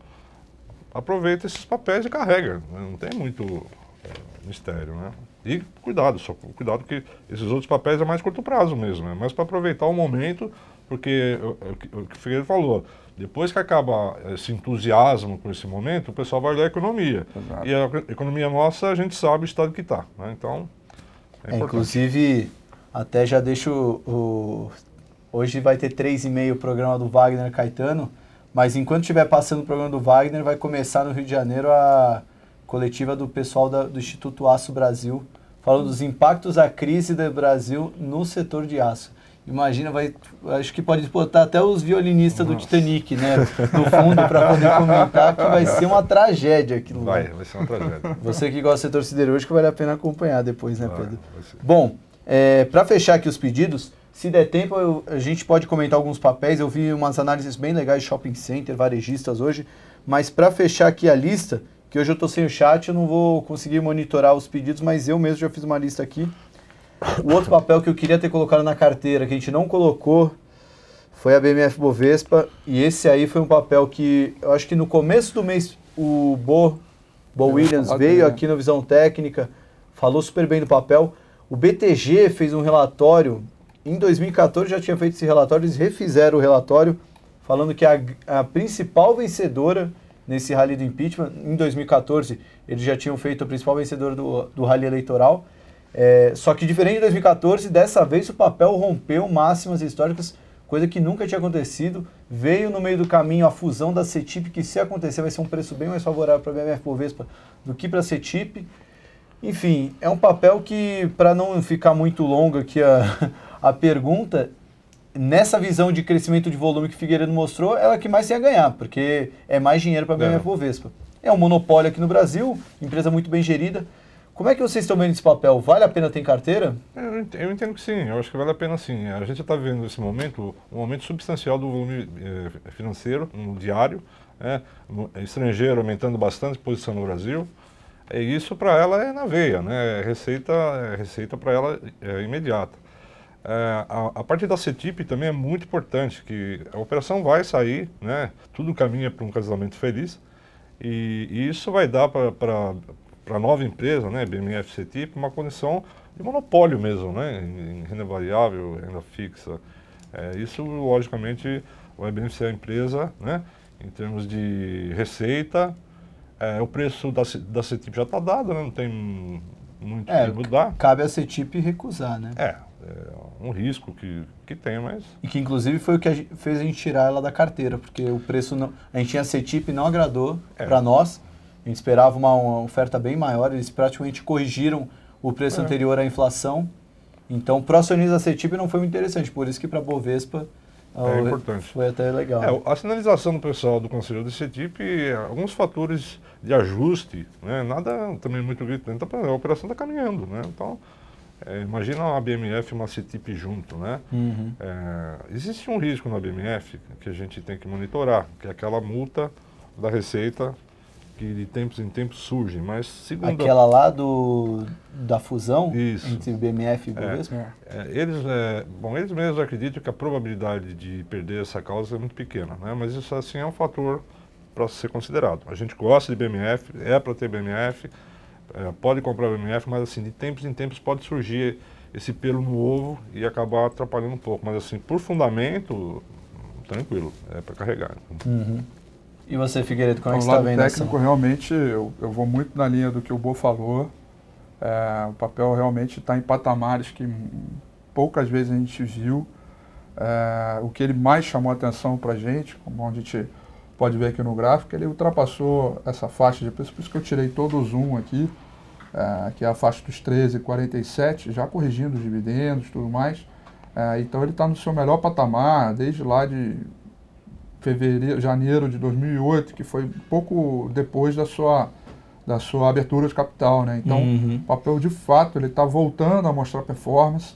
aproveita esses papéis e carrega. Né? Não tem muito é, mistério, né? E cuidado, só cuidado que esses outros papéis é mais curto prazo mesmo, né? mas para aproveitar o momento, porque é é o que o Figueiredo falou, depois que acaba esse entusiasmo com esse momento, o pessoal vai olhar a economia. Exato. E a economia nossa, a gente sabe o estado que está. Né? Então, é é, inclusive, até já deixo o... Hoje vai ter três e meio o programa do Wagner Caetano, mas enquanto estiver passando o programa do Wagner, vai começar no Rio de Janeiro a coletiva do pessoal da, do Instituto Aço Brasil, falando dos impactos da crise do Brasil no setor de aço. Imagina, vai, acho que pode botar até os violinistas Nossa. do Titanic, né? No fundo, para poder comentar, que vai ser uma tragédia aquilo. Vai, vai ser uma tragédia. Você que gosta do setor siderúrgico, vale a pena acompanhar depois, né, Pedro? Ah, Bom, é, para fechar aqui os pedidos, se der tempo, eu, a gente pode comentar alguns papéis. Eu vi umas análises bem legais de shopping center, varejistas hoje. Mas para fechar aqui a lista, que hoje eu estou sem o chat, eu não vou conseguir monitorar os pedidos, mas eu mesmo já fiz uma lista aqui. O outro papel que eu queria ter colocado na carteira, que a gente não colocou, foi a BMF Bovespa. E esse aí foi um papel que eu acho que no começo do mês o Bo, Bo Williams veio aqui na Visão Técnica, falou super bem do papel. O BTG fez um relatório em 2014 já tinha feito esse relatório, eles refizeram o relatório falando que a, a principal vencedora nesse rally do impeachment, em 2014 eles já tinham feito a principal vencedora do, do rally eleitoral, é, só que diferente de 2014, dessa vez o papel rompeu máximas históricas, coisa que nunca tinha acontecido. Veio no meio do caminho a fusão da CETIP, que se acontecer vai ser um preço bem mais favorável para a BMF Vespa do que para a CETIP. Enfim, é um papel que, para não ficar muito longo aqui a, a pergunta, nessa visão de crescimento de volume que Figueiredo mostrou, é a que mais tem a ganhar, porque é mais dinheiro para ganhar é. Vespa. É um monopólio aqui no Brasil, empresa muito bem gerida. Como é que vocês estão vendo esse papel? Vale a pena ter carteira? É, eu entendo, que sim, eu acho que vale a pena sim. A gente está vendo nesse momento um aumento substancial do volume eh, financeiro né, no diário, estrangeiro aumentando bastante posição no Brasil. E isso para ela é na veia, né? É receita, é receita para ela é imediata. É, a, a, parte da CETIP também é muito importante, que a operação vai sair, né? tudo caminha para um casamento feliz, e, e isso vai dar para a nova empresa, né? BMF CETIP, uma condição de monopólio mesmo, né? em, em renda variável, renda fixa. É, isso, logicamente, vai beneficiar a empresa né? em termos de receita. É, o preço da, da CETIP já está dado, né? não tem muito é, que mudar. Cabe a CETIP recusar, né? É, é um risco que, que tem, mas... E que inclusive foi o que a gente, fez a gente tirar ela da carteira, porque o preço não... A gente tinha CETIP e não agradou é. para nós. A gente esperava uma, uma, oferta bem maior, eles praticamente corrigiram o preço é. anterior à inflação. Então, para acionista CETIP não foi muito interessante, por isso que para a Bovespa é importante. Foi até legal. É, a sinalização do pessoal do Conselho do CETIP, alguns fatores de ajuste, né? nada também muito gritante, tá, a operação está caminhando. Né? Então, é, imagina uma BMF e uma CETIP junto, né? Uhum. É, existe um risco na BMF que a gente tem que monitorar, que é aquela multa da Receita que de tempos em tempos surge, mas segundo... Aquela lá do, da fusão Isso. entre BMF e é. Bovespa? É, é, eles, é, bom, eles mesmos acreditam que a probabilidade de perder essa causa é muito pequena, né? mas isso assim é um fator para ser considerado. A gente gosta de BMF, é para ter BMF, é, pode comprar o MF, mas assim, de tempos em tempos pode surgir esse pelo no ovo e acabar atrapalhando um pouco. Mas assim, por fundamento, tranquilo, é para carregar. Né? Uhum. E você, Figueiredo, como é então, que está vendo técnico, essa? realmente, eu, eu vou muito na linha do que o Bo falou. É, o papel realmente está em patamares que poucas vezes a gente viu. É, o que ele mais chamou atenção para a gente, como a gente pode ver aqui no gráfico, ele ultrapassou essa faixa de preço, por isso que eu tirei todo o zoom aqui, é, que é a faixa dos 13,47, já corrigindo os dividendos e tudo mais. É, então ele está no seu melhor patamar desde lá de fevereiro, janeiro de 2008, que foi pouco depois da sua da sua abertura de capital, né? Então, uhum. o papel de fato ele está voltando a mostrar performance,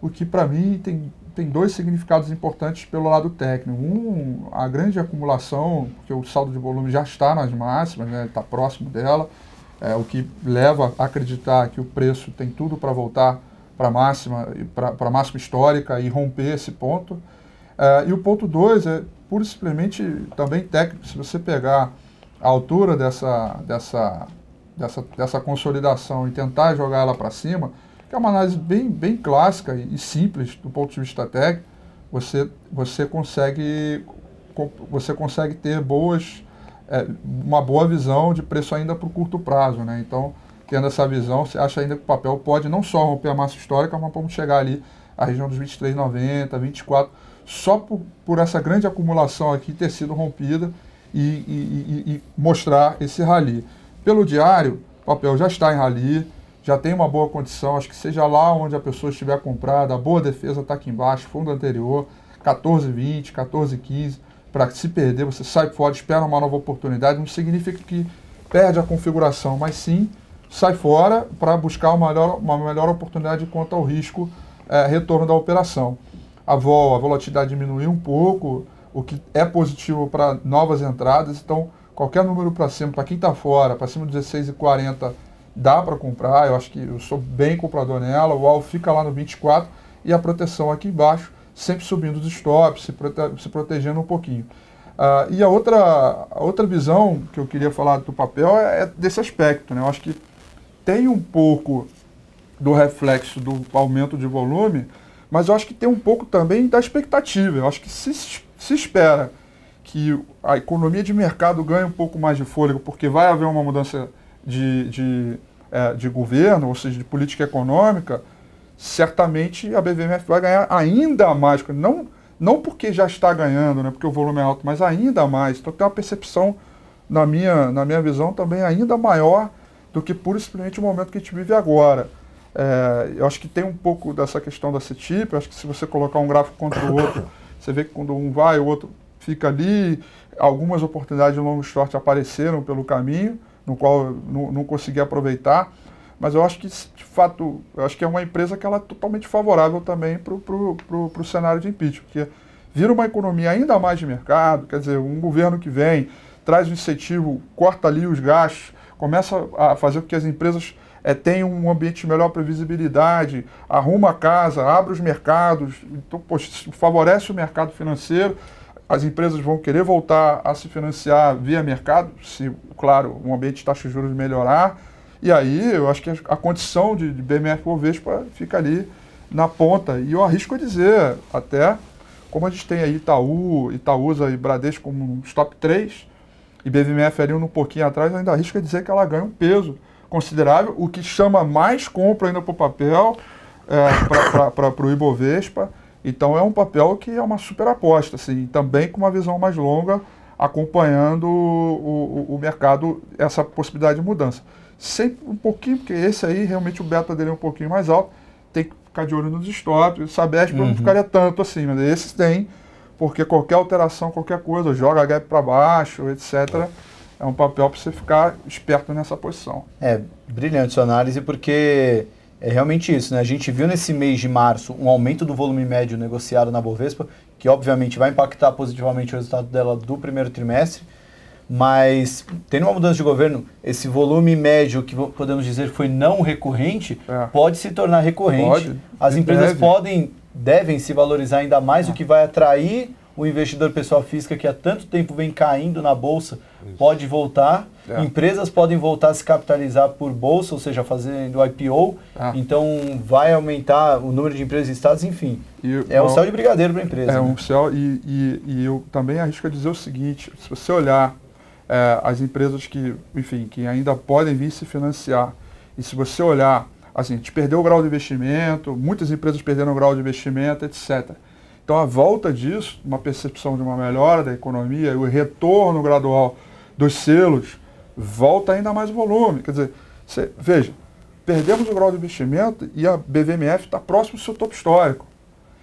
o que para mim tem tem dois significados importantes pelo lado técnico. Um, a grande acumulação, porque o saldo de volume já está nas máximas, né, está próximo dela, é, o que leva a acreditar que o preço tem tudo para voltar para a máxima, para máxima histórica e romper esse ponto. É, e o ponto dois é pura e simplesmente também técnico. Se você pegar a altura dessa, dessa, dessa, dessa consolidação e tentar jogar ela para cima, que é uma análise bem, bem clássica e simples do ponto de vista técnico, você, você, consegue, você consegue ter boas, é, uma boa visão de preço ainda para o curto prazo. Né? Então, tendo essa visão, você acha ainda que o papel pode não só romper a massa histórica, mas vamos chegar ali à região dos 23,90, 24, só por, por essa grande acumulação aqui ter sido rompida e, e, e, e mostrar esse rally. Pelo diário, o papel já está em rally, já tem uma boa condição, acho que seja lá onde a pessoa estiver comprada, a boa defesa está aqui embaixo, fundo anterior, 14,20, 14,15, para se perder, você sai fora, espera uma nova oportunidade, não significa que perde a configuração, mas sim sai fora para buscar uma melhor, uma melhor oportunidade quanto ao risco é, retorno da operação. A vol, a volatilidade diminuiu um pouco, o que é positivo para novas entradas, então qualquer número para cima, para quem está fora, para cima de 16,40 dá para comprar, eu acho que eu sou bem comprador nela, o alvo fica lá no 24 e a proteção aqui embaixo, sempre subindo os stops, se, prote se protegendo um pouquinho. Uh, e a outra, a outra visão que eu queria falar do papel é, é, desse aspecto, né? eu acho que tem um pouco do reflexo do aumento de volume, mas eu acho que tem um pouco também da expectativa, eu acho que se, se espera que a economia de mercado ganhe um pouco mais de fôlego, porque vai haver uma mudança de, de, é, de governo, ou seja, de política econômica, certamente a BVMF vai ganhar ainda mais, não, não porque já está ganhando, né, porque o volume é alto, mas ainda mais. Então tem uma percepção, na minha, na minha visão, também ainda maior do que pura e simplesmente o momento que a gente vive agora. É, eu acho que tem um pouco dessa questão da CETIP, eu acho que se você colocar um gráfico contra o outro, você vê que quando um vai, o outro fica ali, algumas oportunidades de longo short apareceram pelo caminho, no qual não, não consegui aproveitar. Mas eu acho que, de fato, eu acho que é uma empresa que ela é totalmente favorável também para o cenário de impeachment, porque vira uma economia ainda mais de mercado, quer dizer, um governo que vem, traz um incentivo, corta ali os gastos, começa a fazer com que as empresas é, tenham um ambiente de melhor previsibilidade, arruma a casa, abre os mercados, então, poxa, favorece o mercado financeiro as empresas vão querer voltar a se financiar via mercado, se, claro, o ambiente de taxa de juros melhorar. E aí eu acho que a condição de, de BMF Bovespa fica ali na ponta. E eu arrisco a dizer, até, como a gente tem aí Itaú, Itaúsa e Bradesco como os top 3, e BMF ali um pouquinho atrás, eu ainda arrisco a dizer que ela ganha um peso considerável, o que chama mais compra ainda para o papel, é, para o Ibovespa. Então é um papel que é uma super aposta, assim, também com uma visão mais longa, acompanhando o, o, o mercado, essa possibilidade de mudança. Sempre um pouquinho, porque esse aí realmente o beta dele é um pouquinho mais alto, tem que ficar de olho nos stops, o Sabesp uhum. não ficaria tanto assim, mas esse tem, porque qualquer alteração, qualquer coisa, joga a gap para baixo, etc., é um papel para você ficar esperto nessa posição. É, brilhante sua análise, porque é realmente isso, né? A gente viu nesse mês de março um aumento do volume médio negociado na Bovespa, que obviamente vai impactar positivamente o resultado dela do primeiro trimestre, mas tendo uma mudança de governo, esse volume médio que podemos dizer foi não recorrente, é. pode se tornar recorrente. Pode, As empresas deve. podem, devem se valorizar ainda mais, é. o que vai atrair o investidor pessoal física que há tanto tempo vem caindo na bolsa Isso. pode voltar. É. Empresas podem voltar a se capitalizar por bolsa, ou seja, fazendo IPO. Ah. Então vai aumentar o número de empresas e estados, enfim. E, é um céu de brigadeiro para a empresa. É né? um céu, e, e, e, eu também arrisco a dizer o seguinte: se você olhar é, as empresas que, enfim, que ainda podem vir se financiar, e se você olhar, assim, a gente perdeu o grau de investimento, muitas empresas perderam o grau de investimento, etc. Então, a volta disso, uma percepção de uma melhora da economia e o retorno gradual dos selos, volta ainda mais volume. Quer dizer, você, veja, perdemos o grau de investimento e a BVMF está próximo do seu topo histórico.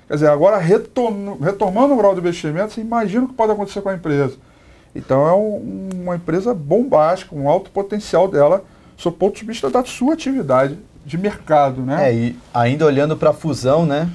Quer dizer, agora retom, retomando o grau de investimento, você imagina o que pode acontecer com a empresa. Então é um, uma empresa bombástica, um alto potencial dela, sob ponto de vista da sua atividade de mercado, né? É, e ainda olhando para a fusão, né?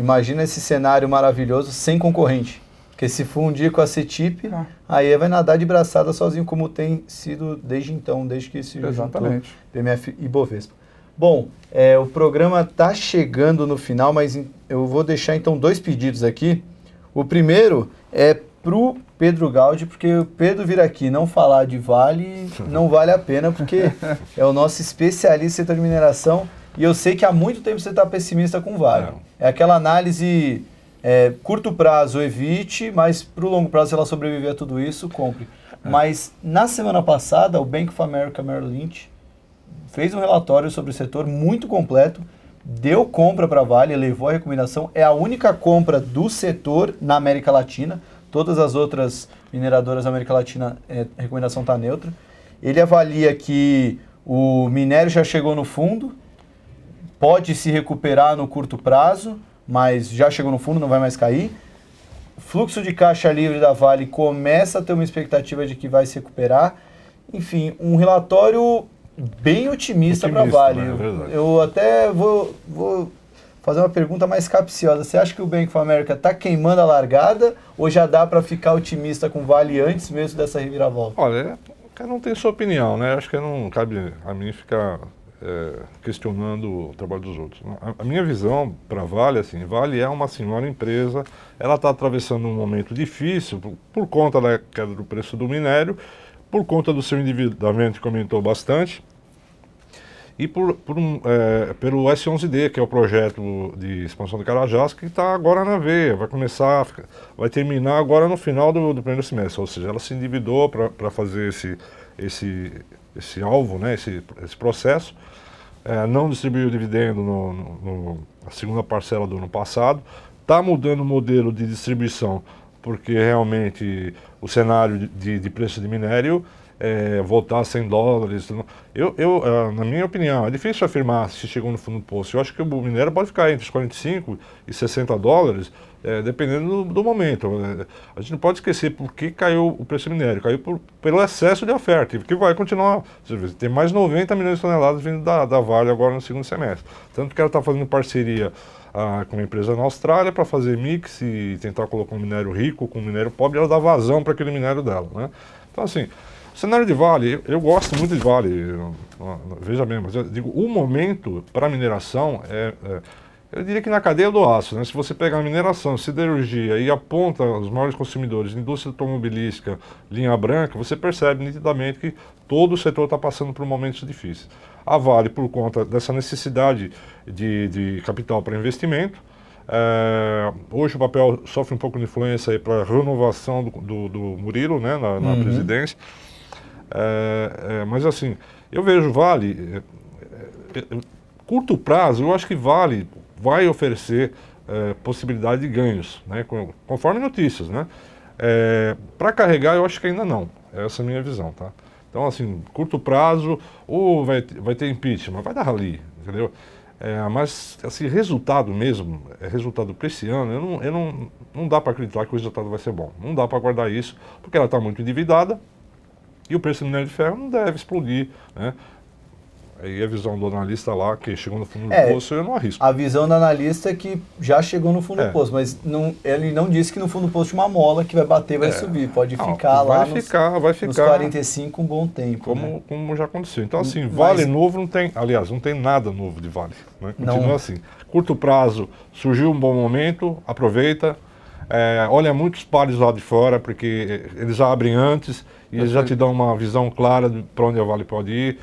Imagina esse cenário maravilhoso sem concorrente. Porque se fundir com a CETIP, é. aí vai nadar de braçada sozinho, como tem sido desde então, desde que se Exatamente. PMF e Bovespa. Bom, é, o programa está chegando no final, mas eu vou deixar então dois pedidos aqui. O primeiro é para o Pedro Gaudi, porque o Pedro vir aqui não falar de vale (laughs) não vale a pena, porque é o nosso especialista em mineração. E eu sei que há muito tempo você está pessimista com o Vale. Não. É aquela análise é, curto prazo, evite, mas para o longo prazo, se ela sobreviver a tudo isso, compre. É. Mas na semana passada, o Bank of America Merrill Lynch fez um relatório sobre o setor muito completo, deu compra para a Vale, levou a recomendação. É a única compra do setor na América Latina. Todas as outras mineradoras da América Latina, é, a recomendação está neutra. Ele avalia que o minério já chegou no fundo, pode se recuperar no curto prazo, mas já chegou no fundo, não vai mais cair. fluxo de caixa livre da Vale começa a ter uma expectativa de que vai se recuperar. Enfim, um relatório bem otimista, otimista para a Vale. Né? Eu, eu até vou, vou fazer uma pergunta mais capciosa. Você acha que o Bank of America está queimando a largada ou já dá para ficar otimista com o Vale antes mesmo dessa reviravolta? Olha, é, cara não tem sua opinião, né? Acho que não cabe a mim ficar é, questionando o trabalho dos outros. A, a minha visão para Vale é assim, Vale é uma senhora empresa, ela está atravessando um momento difícil por, por, conta da queda do preço do minério, por conta do seu endividamento que aumentou bastante e por, por um, é, pelo S11D, que é o projeto de expansão do Carajás, que está agora na veia, vai começar, vai terminar agora no final do, do primeiro semestre, ou seja, ela se endividou para fazer esse, esse, esse alvo, né, esse, esse processo, é, não distribuiu dividendo no, no, no, na segunda parcela do ano passado, está mudando o modelo de distribuição, porque realmente o cenário de, de preço de minério é, voltar a 100 dólares. Eu, eu, ah, na minha opinião, é difícil afirmar se chegou no fundo do poço. Eu acho que o minério pode ficar entre os 45 e 60 dólares é, dependendo do, do momento. Né? A gente não pode esquecer por que caiu o preço do minério. Caiu por, pelo excesso de oferta, que vai continuar. Tem mais 90 milhões de toneladas vindo da, da Vale agora no segundo semestre. Tanto que ela está fazendo parceria ah, com uma empresa na Austrália para fazer mix e tentar colocar um minério rico com um minério pobre, ela dá vazão para aquele minério dela. Né? Então, assim, o cenário de Vale, eu gosto muito de Vale, eu, eu, veja bem, mas eu digo, o momento para mineração é, é eu diria que na cadeia do aço, né? se você pegar a mineração, siderurgia e aponta os maiores consumidores, indústria automobilística, linha branca, você percebe nitidamente que todo o setor está passando por momentos difíceis. A Vale, por conta dessa necessidade de, de capital para investimento, é, hoje o papel sofre um pouco de influência para a renovação do, do, do, Murilo né, na, na uhum. presidência. É, é, mas assim, eu vejo Vale, curto prazo, eu acho que Vale vai oferecer é, possibilidade de ganhos, né? conforme notícias. Né? É, eh, Para carregar, eu acho que ainda não. É essa é a minha visão. Tá? Então, assim, curto prazo, ou vai, vai ter impeachment, vai dar ali, entendeu? É, mas, assim, resultado mesmo, é resultado para esse ano, eu não, eu não, não dá para acreditar que o resultado vai ser bom. Não dá para guardar isso, porque ela está muito endividada e o preço do minério de ferro não deve explodir. Né? Aí a visão do analista lá, que chegou no fundo é, do poço, eu não arrisco. A visão do analista é que já chegou no fundo é. do poço, mas não, ele não disse que no fundo do poço tinha uma mola que vai bater vai é. subir. Pode não, ficar vai lá ficar, nos, vai ficar, nos 45 um bom tempo. Como, né? como já aconteceu. Então, hum, assim, mas, vale novo não tem. Aliás, não tem nada novo de vale. Né? Continua não. assim. Curto prazo, surgiu um bom momento, aproveita é, olha muitos pares lá de fora, porque eles abrem antes e eles já te dão uma visão clara para onde a Vale pode ir.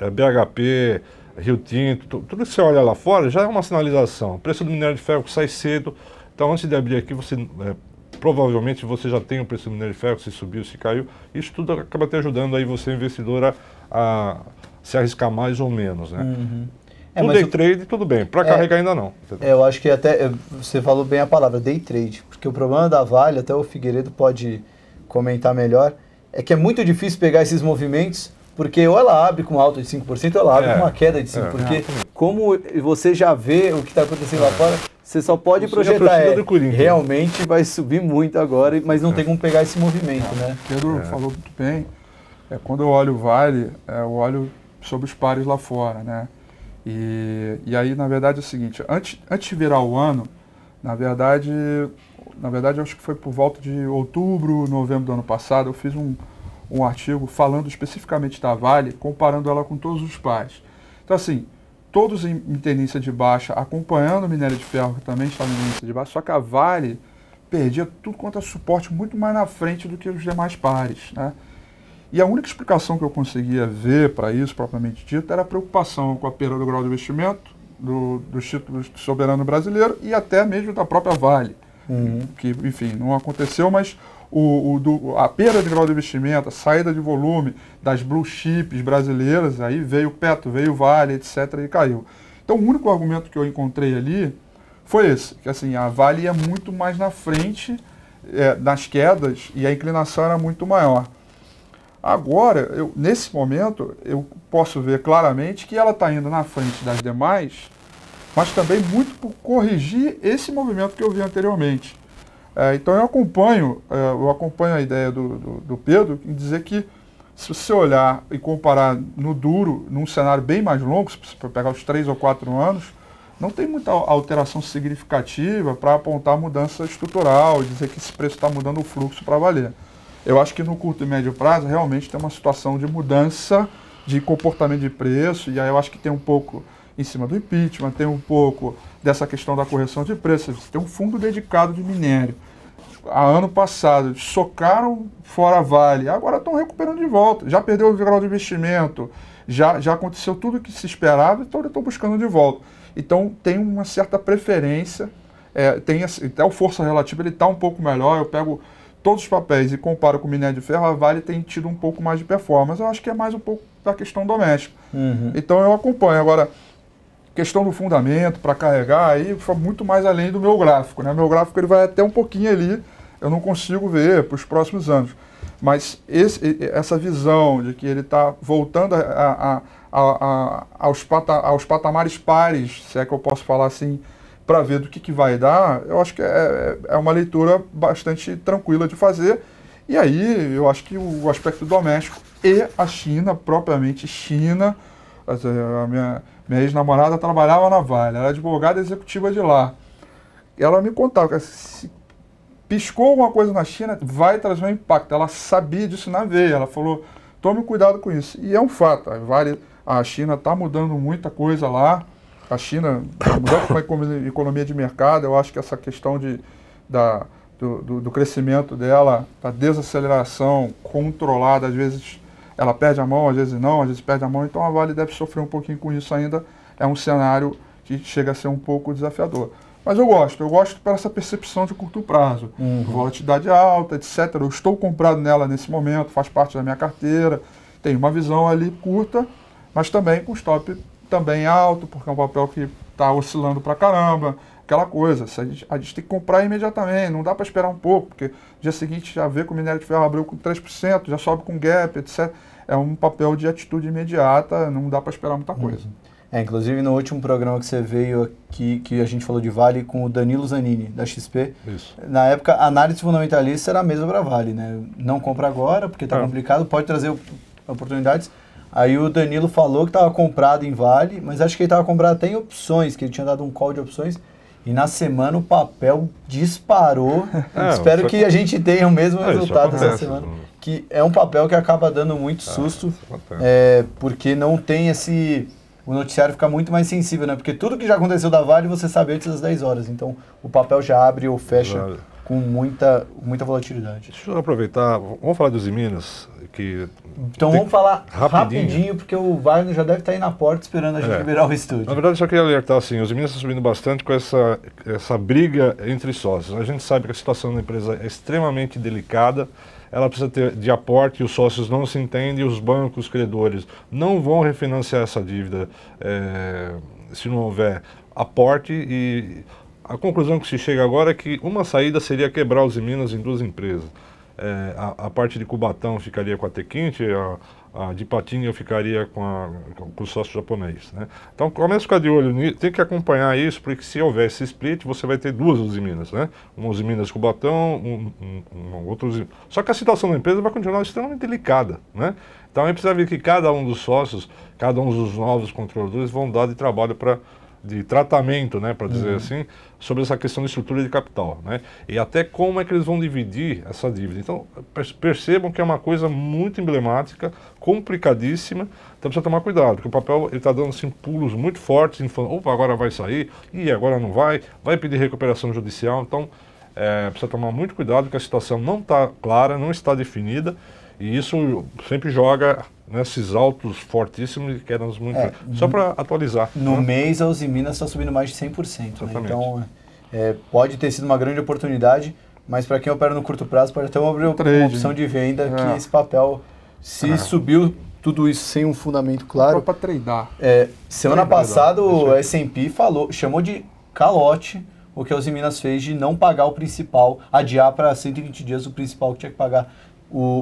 É, é BHP, Rio Tinto, tudo que você olha lá fora já é uma sinalização. O preço do minério de ferro sai cedo. Então, antes de abrir aqui, você é, provavelmente você já tem o preço do minério de ferro, se subiu, se caiu. Isso tudo acaba te ajudando aí você, investidor, a, a se arriscar mais ou menos, né? Uhum. É, no day eu... trade, tudo bem. Para é, carregar ainda não. É, eu acho que até você falou bem a palavra day trade, porque o problema da Vale, até o Figueiredo pode comentar melhor, é que é muito difícil pegar esses movimentos, porque ou ela abre com alta de 5%, ou ela abre é, com uma queda de 5%. É. porque como você já vê o que está acontecendo lá fora, você só pode Isso projetar. É, realmente vai subir muito agora, mas não tem como pegar esse movimento, né? O Pedro falou muito bem. É, quando eu olho o Vale, eu olho sobre os pares lá fora, né? E, e aí, na verdade, é o seguinte, antes, antes de virar o ano, na verdade, na verdade, acho que foi por volta de outubro, novembro do ano passado, eu fiz um, um artigo falando especificamente da Vale, comparando ela com todos os pais. Então, assim, todos em, em tendência de baixa, acompanhando o minério de ferro, que também estava em tendência de baixa, só que a Vale perdia tudo quanto é suporte muito mais na frente do que os demais pares, né? E a única explicação que eu conseguia ver para isso, propriamente dito, era a preocupação com a perda do grau de investimento do, dos títulos do soberano brasileiro e até mesmo da própria Vale. Uhum. Que, enfim, não aconteceu, mas o, o do, a perda de grau de investimento, a saída de volume das blue chips brasileiras, aí veio o Petro, veio o Vale, etc., e caiu. Então, o único argumento que eu encontrei ali foi esse, que assim, a Vale ia muito mais na frente é, nas quedas e a inclinação era muito maior. Agora, eu, nesse momento, eu posso ver claramente que ela está indo na frente das demais, mas também muito por corrigir esse movimento que eu vi anteriormente. É, então eu acompanho, é, eu acompanho a ideia do, do, do Pedro em dizer que se você olhar e comparar no duro, num cenário bem mais longo, se você pegar os três ou quatro anos, não tem muita alteração significativa para apontar mudança estrutural e dizer que esse preço está mudando o fluxo para valer. Eu acho que no curto e médio prazo realmente tem uma situação de mudança de comportamento de preço, e aí eu acho que tem um pouco em cima do impeachment, tem um pouco dessa questão da correção de preços, tem um fundo dedicado de minério. A ano passado socaram fora a Vale, agora estão recuperando de volta. Já perdeu o grau de investimento, já, já aconteceu tudo o que se esperava, então estão buscando de volta. Então tem uma certa preferência, é, tem até o força relativa ele está um pouco melhor. Eu pego todos os papéis e comparo com o minério de ferro, a Vale tem tido um pouco mais de performance. Eu acho que é mais um pouco da questão doméstica. Uhum. Então eu acompanho. Agora, questão do fundamento para carregar, aí foi muito mais além do meu gráfico. Né? Meu gráfico ele vai até um pouquinho ali, eu não consigo ver para os próximos anos. Mas esse, essa visão de que ele está voltando a, a, a, aos, pata, aos patamares pares, se é que eu posso falar assim, para ver do que, que vai dar, eu acho que é, é, é uma leitura bastante tranquila de fazer. E aí eu acho que o aspecto doméstico e a China, propriamente China, eh, a minha, minha ex-namorada trabalhava na Vale, era advogada executiva de lá. Ela me contava que se piscou alguma coisa na China, vai trazer um impacto. Ela sabia disso na veia, ela falou, tome cuidado com isso. E é um fato, a, Vale, a China está mudando muita coisa lá, a China mudou para uma economia de mercado, eu acho que essa questão de, da, do, do, do crescimento dela, da desaceleração controlada, às vezes ela perde a mão, às vezes não, às vezes perde a mão, então a Vale deve sofrer um pouquinho com isso ainda. É um cenário que chega a ser um pouco desafiador. Mas eu gosto, eu gosto para essa percepção de curto prazo. Uhum. Volatilidade alta, etc. Eu estou comprado nela nesse momento, faz parte da minha carteira, tenho uma visão ali curta, mas também com stop também alto, porque é um papel que está oscilando para caramba, aquela coisa. A gente, a gente tem que comprar imediatamente, não dá para esperar um pouco, porque dia seguinte já vê que o minério de ferro abriu com 3%, já sobe com gap, etc. É um papel de atitude imediata, não dá para esperar muita coisa. Uhum. É, inclusive no último programa que você veio aqui, que a gente falou de Vale com o Danilo Zanini, da XP. Isso. Na época, a análise fundamentalista era a mesma para Vale, né? Não compra agora, porque está é. complicado, pode trazer oportunidades. Aí o Danilo falou que estava comprado em Vale, mas acho que ele estava comprado até em opções, que ele tinha dado um call de opções. E na semana o papel disparou. (laughs) É, Espero que a gente tenha o mesmo é, resultado essa semana. Né? Que é um papel que acaba dando muito é, susto, é, porque não tem esse. O noticiário fica muito mais sensível, né? Porque tudo que já aconteceu da Vale você sabe antes das 10 horas. Então o papel já abre ou fecha. Vale com muita, muita volatilidade. Deixa eu aproveitar, vamos falar dos Minas, que... Então vamos falar rapidinho. rapidinho. porque o Wagner já deve estar aí na porta esperando a gente é. liberar o estúdio. Na verdade, eu só queria alertar, assim, os Minas estão subindo bastante com essa, essa briga entre sócios. A gente sabe que a situação da empresa é extremamente delicada, ela precisa ter de aporte, os sócios não se entendem, os bancos os credores não vão refinanciar essa dívida é, se não houver aporte e a conclusão que se chega agora é que uma saída seria quebrar os Minas em duas empresas. É, a, a, parte de Cubatão ficaria com a Tequinte, a, a de Patinho ficaria com, a, com o sócio japonês. Né? Então começa a ficar de olho, tem que acompanhar isso, porque se houver esse split, você vai ter duas Usiminas, né? Uma Usiminas Cubatão, um, um, um outro Usiminas. Só que a situação da empresa vai continuar extremamente delicada, né? Então a precisa ver que cada um dos sócios, cada um dos novos controladores vão dar de trabalho para de tratamento, né, para dizer uhum. assim, sobre essa questão de estrutura de capital, né? E até como é que eles vão dividir essa dívida. Então, percebam que é uma coisa muito emblemática, complicadíssima, então precisa tomar cuidado, porque o papel está dando assim, pulos muito fortes, em falando, opa, agora vai sair, e agora não vai, vai pedir recuperação judicial, então é, precisa tomar muito cuidado, porque a situação não está clara, não está definida, e isso sempre joga nesses né, altos fortíssimos que éramos muito. É, só para atualizar. No né? mês, a Usiminas está subindo mais de 100%. Né? Então, é, pode ter sido uma grande oportunidade, mas para quem opera no curto prazo, pode até abrir uma opção de venda é. que esse papel, se é. subiu tudo isso sem um fundamento claro. Para treinar. É, semana passada, o SP falou, chamou de calote o que a Usiminas fez de não pagar o principal, adiar para 120 dias o principal que tinha que pagar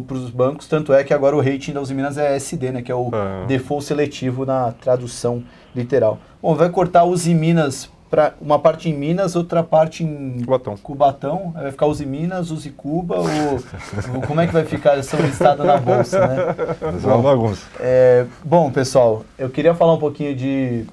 para os bancos, tanto é que agora o rating da Uzi Minas é SD, né, que é o ah. default seletivo na tradução literal. Bom, vai cortar Uzi Minas para uma parte em Minas, outra parte em Cubatão. Cubatão. Vai ficar Uzi Minas, Uzi Cuba, ou, como é que vai ficar essa listada na bolsa, né? Bom, é uma bagunça. É, bom, pessoal, eu queria falar um pouquinho de,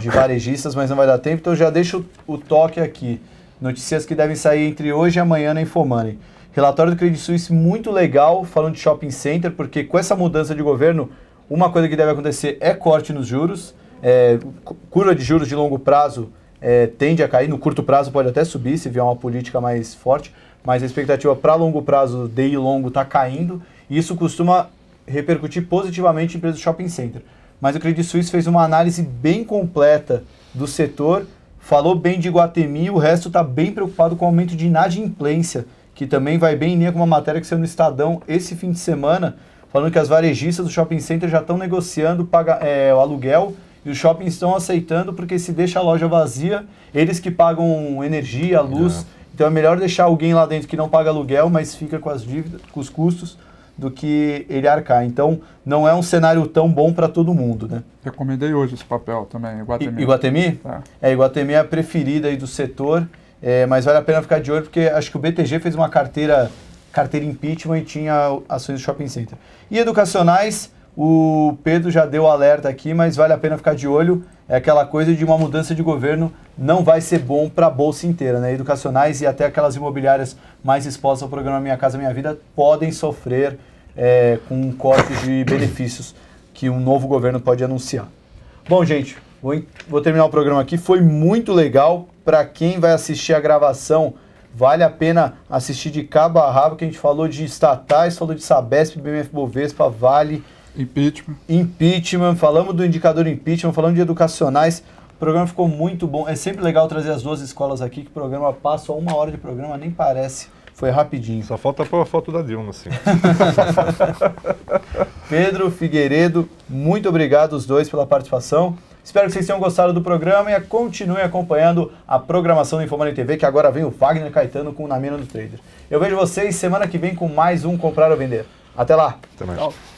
de varejistas, mas não vai dar tempo, então já deixo o toque aqui. Notícias que devem sair entre hoje e amanhã na Infomoney. Relatório do Credit Suisse muito legal, falando de shopping center, porque com essa mudança de governo, uma coisa que deve acontecer é corte nos juros. É, curva de juros de longo prazo é, tende a cair, no curto prazo pode até subir se vier uma política mais forte, mas a expectativa para longo prazo, DI longo, está caindo e isso costuma repercutir positivamente em empresas do shopping center. Mas o Credit Suisse fez uma análise bem completa do setor, falou bem de Guatemi, o resto está bem preocupado com o aumento de inadimplência que também vai bem em linha com uma matéria que saiu no Estadão esse fim de semana, falando que as varejistas do shopping center já estão negociando paga, é, o aluguel e os shoppings estão aceitando porque se deixa a loja vazia, eles que pagam energia, luz. É. Então é melhor deixar alguém lá dentro que não paga aluguel, mas fica com as dívidas, com os custos, do que ele arcar. Então não é um cenário tão bom para todo mundo, né? Recomendei hoje esse papel também, Iguatemi. Iguatemi? É. é, Iguatemi é a preferida aí do setor. É, mas vale a pena ficar de olho, porque acho que o BTG fez uma carteira, carteira impeachment e tinha ações do shopping center. E educacionais, o Pedro já deu alerta aqui, mas vale a pena ficar de olho. É aquela coisa de uma mudança de governo não vai ser bom para a bolsa inteira, né? Educacionais e até aquelas imobiliárias mais expostas ao programa Minha Casa Minha Vida podem sofrer é, com um corte de benefícios que um novo governo pode anunciar. Bom, gente, Vou, vou terminar o programa aqui. Foi muito legal. Para quem vai assistir a gravação, vale a pena assistir de cabo a rabo, que a gente falou de estatais, falou de Sabesp, BMF Bovespa, Vale. Impeachment. Impeachment. Falamos do indicador impeachment, falamos de educacionais. O programa ficou muito bom. É sempre legal trazer as duas escolas aqui, que o programa passa uma hora de programa, nem parece. Foi rapidinho. Só falta pôr a foto da Dilma, assim. (laughs) Pedro Figueiredo, muito obrigado os dois pela participação. Espero que vocês tenham gostado do programa e continuem acompanhando a programação do Informante TV, que agora vem o Wagner Caetano com o Na Mina do Trader. Eu vejo vocês semana que vem com mais um Comprar ou Vender. Até lá. Até mais. Tchau.